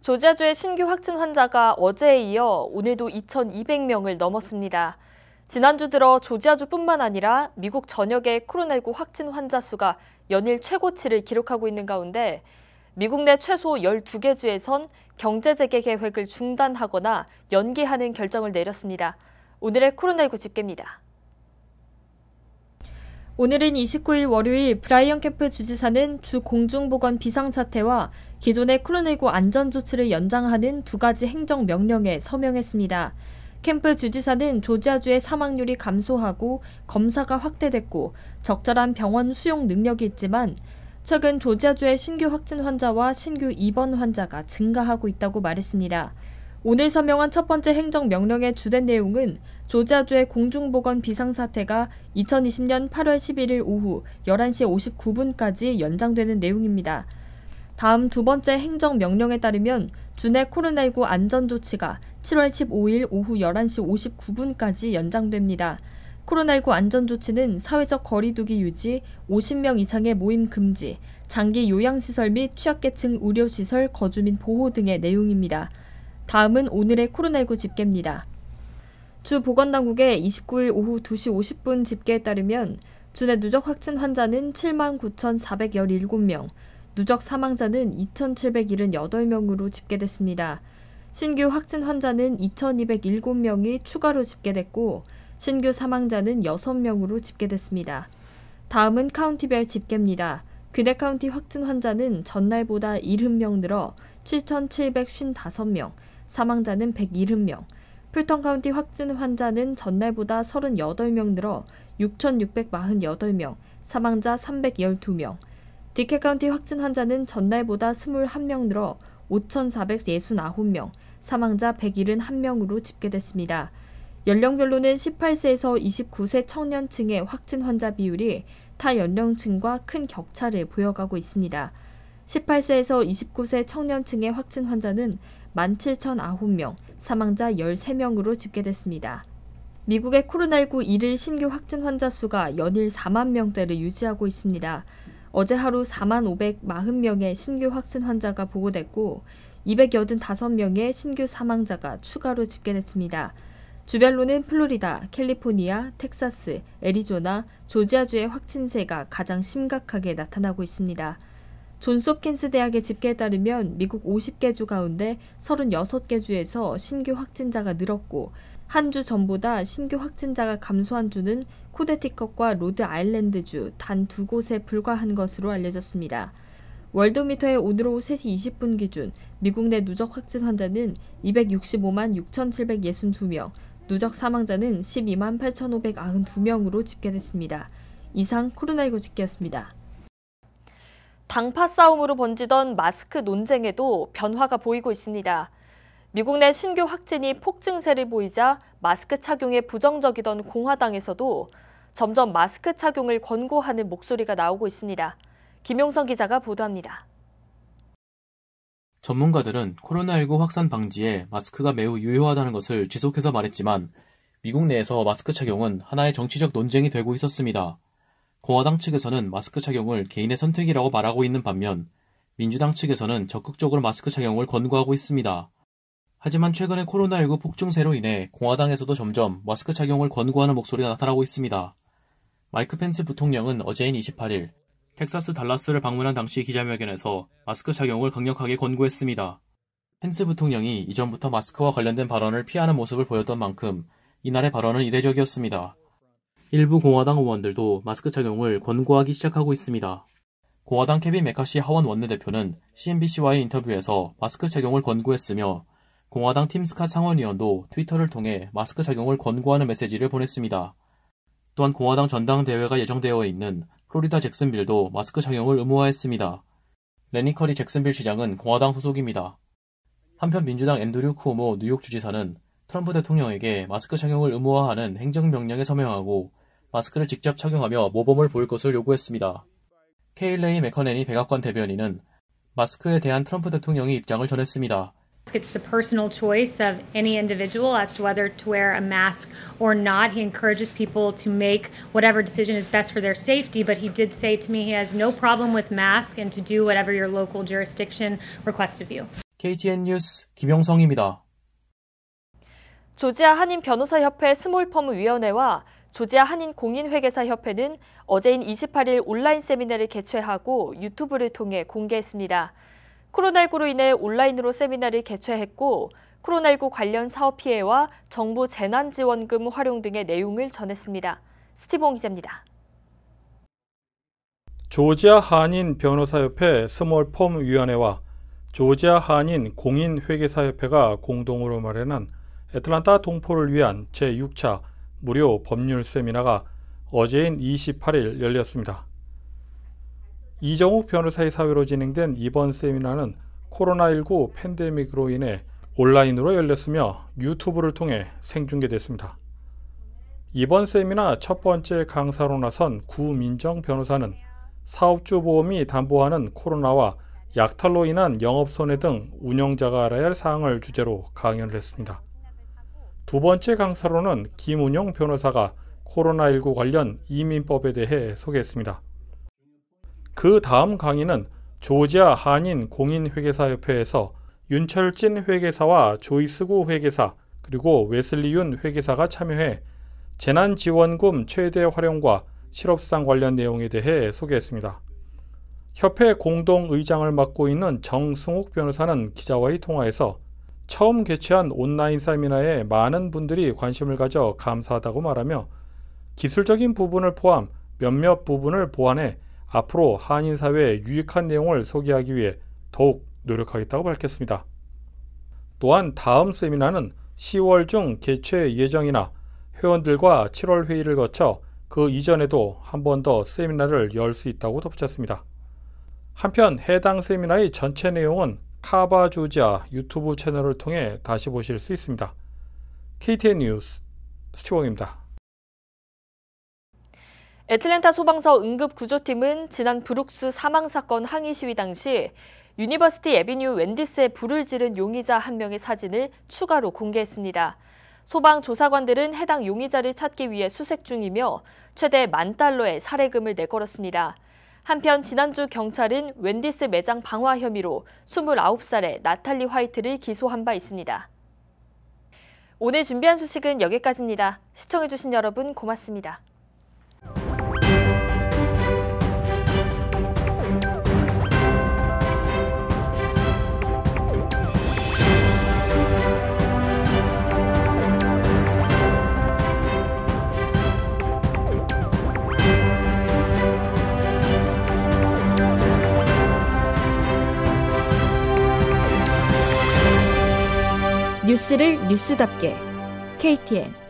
조지아주의 신규 확진 환자가 어제에 이어 오늘도 2,200명을 넘었습니다. 지난주 들어 조지아주뿐만 아니라 미국 전역의 코로나19 확진 환자 수가 연일 최고치를 기록하고 있는 가운데 미국 내 최소 12개 주에선 경제 재개 계획을 중단하거나 연기하는 결정을 내렸습니다. 오늘의 코로나19 집계입니다. 오늘인 29일 월요일 브라이언 캠프 주지사는 주 공중보건 비상사태와 기존의 코로나19 안전조치를 연장하는 두 가지 행정명령에 서명했습니다. 캠프 주지사는 조지아주의 사망률이 감소하고 검사가 확대됐고 적절한 병원 수용 능력이 있지만 최근 조지아주의 신규 확진 환자와 신규 입원 환자가 증가하고 있다고 말했습니다. 오늘 서명한 첫 번째 행정명령의 주된 내용은 조지아주의 공중보건 비상사태가 2020년 8월 11일 오후 11시 59분까지 연장되는 내용입니다. 다음 두 번째 행정명령에 따르면 주내 코로나19 안전조치가 7월 15일 오후 11시 59분까지 연장됩니다. 코로나19 안전조치는 사회적 거리두기 유지, 50명 이상의 모임 금지, 장기 요양시설 및 취약계층 의료시설 거주민 보호 등의 내용입니다. 다음은 오늘의 코로나19 집계입니다. 주 보건당국의 29일 오후 2시 50분 집계에 따르면 주내 누적 확진 환자는 7 9,417명, 누적 사망자는 2,778명으로 집계됐습니다. 신규 확진 환자는 2,207명이 추가로 집계됐고 신규 사망자는 6명으로 집계됐습니다. 다음은 카운티별 집계입니다. 귀대 카운티 확진 환자는 전날보다 70명 늘어 7,755명, 사망자는 170명, 풀턴 카운티 확진 환자는 전날보다 38명 늘어 6,648명, 사망자 312명, 디케 카운티 확진 환자는 전날보다 21명 늘어 5,469명, 사망자 171명으로 집계됐습니다. 연령별로는 18세에서 29세 청년층의 확진 환자 비율이 타 연령층과 큰 격차를 보여가고 있습니다. 18세에서 29세 청년층의 확진 환자는 17,009명, 사망자 13명으로 집계됐습니다. 미국의 코로나19 1일 신규 확진 환자 수가 연일 4만 명대를 유지하고 있습니다. 어제 하루 4만 540명의 신규 확진 환자가 보고됐고 285명의 신규 사망자가 추가로 집계됐습니다. 주별로는 플로리다, 캘리포니아, 텍사스, 애리조나, 조지아주의 확진세가 가장 심각하게 나타나고 있습니다. 존스홉킨스 대학의 집계에 따르면 미국 50개 주 가운데 36개 주에서 신규 확진자가 늘었고 한 주 전보다 신규 확진자가 감소한 주는 코데티컷과 로드 아일랜드 주 단 두 곳에 불과한 것으로 알려졌습니다. 월드미터의 오늘 오후 3시 20분 기준 미국 내 누적 확진 환자는 265만 6,762명, 누적 사망자는 12만 8,592명으로 집계됐습니다. 이상 코로나19 집계였습니다. 당파 싸움으로 번지던 마스크 논쟁에도 변화가 보이고 있습니다. 미국 내 신규 확진이 폭증세를 보이자 마스크 착용에 부정적이던 공화당에서도 점점 마스크 착용을 권고하는 목소리가 나오고 있습니다. 김용성 기자가 보도합니다. 전문가들은 코로나19 확산 방지에 마스크가 매우 유효하다는 것을 지속해서 말했지만 미국 내에서 마스크 착용은 하나의 정치적 논쟁이 되고 있었습니다. 공화당 측에서는 마스크 착용을 개인의 선택이라고 말하고 있는 반면 민주당 측에서는 적극적으로 마스크 착용을 권고하고 있습니다. 하지만 최근의 코로나19 폭증세로 인해 공화당에서도 점점 마스크 착용을 권고하는 목소리가 나타나고 있습니다. 마이크 펜스 부통령은 어제인 28일 텍사스 달라스를 방문한 당시 기자회견에서 마스크 착용을 강력하게 권고했습니다. 펜스 부통령이 이전부터 마스크와 관련된 발언을 피하는 모습을 보였던 만큼 이날의 발언은 이례적이었습니다. 일부 공화당 의원들도 마스크 착용을 권고하기 시작하고 있습니다. 공화당 케빈 메카시 하원 원내대표는 CNBC와의 인터뷰에서 마스크 착용을 권고했으며 공화당 팀 스캇 상원의원도 트위터를 통해 마스크 착용을 권고하는 메시지를 보냈습니다. 또한 공화당 전당대회가 예정되어 있는 플로리다 잭슨빌도 마스크 착용을 의무화했습니다. 레니커리 잭슨빌 시장은 공화당 소속입니다. 한편 민주당 앤드류 쿠오모 뉴욕 주지사는 트럼프 대통령에게 마스크 착용을 의무화하는 행정명령에 서명하고 마스크를 직접 착용하며 모범을 보일 것을 요구했습니다. 케일레이 메커네니 백악관 대변인은 마스크에 대한 트럼프 대통령의 입장을 전했습니다. It's the personal choice of any individual as to whether to wear a mask or not. He encourages people to make whatever decision is best for their safety, but he did say to me he has no problem with masks and to do whatever your local jurisdiction requests of you. KTN 뉴스 김영성입니다. 조지아 한인 변호사협회 스몰펌 위원회와 조지아 한인 공인회계사협회는 어제인 28일 온라인 세미나를 개최하고 유튜브를 통해 공개했습니다. 코로나19로 인해 온라인으로 세미나를 개최했고 코로나19 관련 사업 피해와 정부 재난지원금 활용 등의 내용을 전했습니다. 스티봉 기자입니다. 조지아 한인 변호사협회 스몰폼 위원회와 조지아 한인 공인회계사협회가 공동으로 마련한 애틀란타 동포를 위한 제6차 무료 법률 세미나가 어제인 28일 열렸습니다. 이정욱 변호사의 사회로 진행된 이번 세미나는 코로나19 팬데믹으로 인해 온라인으로 열렸으며 유튜브를 통해 생중계됐습니다. 이번 세미나 첫 번째 강사로 나선 구민정 변호사는 사업주 보험이 담보하는 코로나와 약탈로 인한 영업 손해 등 운영자가 알아야 할 사항을 주제로 강연을 했습니다. 두 번째 강사로는 김운영 변호사가 코로나19 관련 이민법에 대해 소개했습니다. 그 다음 강의는 조지아 한인 공인회계사협회에서 윤철진 회계사와 조이스구 회계사 그리고 웨슬리윤 회계사가 참여해 재난지원금 최대 활용과 실업상 관련 내용에 대해 소개했습니다. 협회 공동의장을 맡고 있는 정승욱 변호사는 기자와의 통화에서 처음 개최한 온라인 세미나에 많은 분들이 관심을 가져 감사하다고 말하며 기술적인 부분을 포함 몇몇 부분을 보완해 앞으로 한인 사회에 유익한 내용을 소개하기 위해 더욱 노력하겠다고 밝혔습니다. 또한 다음 세미나는 10월 중 개최 예정이나 회원들과 7월 회의를 거쳐 그 이전에도 한 번 더 세미나를 열 수 있다고 덧붙였습니다. 한편 해당 세미나의 전체 내용은 카바 조지 유튜브 채널을 통해 다시 보실 수 있습니다. KTN 뉴스 스티봉입니다. 애틀랜타 소방서 응급구조팀은 지난 브룩스 사망사건 항의 시위 당시 유니버시티 에비뉴 웬디스에 불을 지른 용의자 한 명의 사진을 추가로 공개했습니다. 소방 조사관들은 해당 용의자를 찾기 위해 수색 중이며 최대 만 달러의 사례금을 내걸었습니다. 한편 지난주 경찰은 웬디스 매장 방화 혐의로 29살의 나탈리 화이트를 기소한 바 있습니다. 오늘 준비한 소식은 여기까지입니다. 시청해주신 여러분 고맙습니다. 뉴스를 뉴스답게 KTN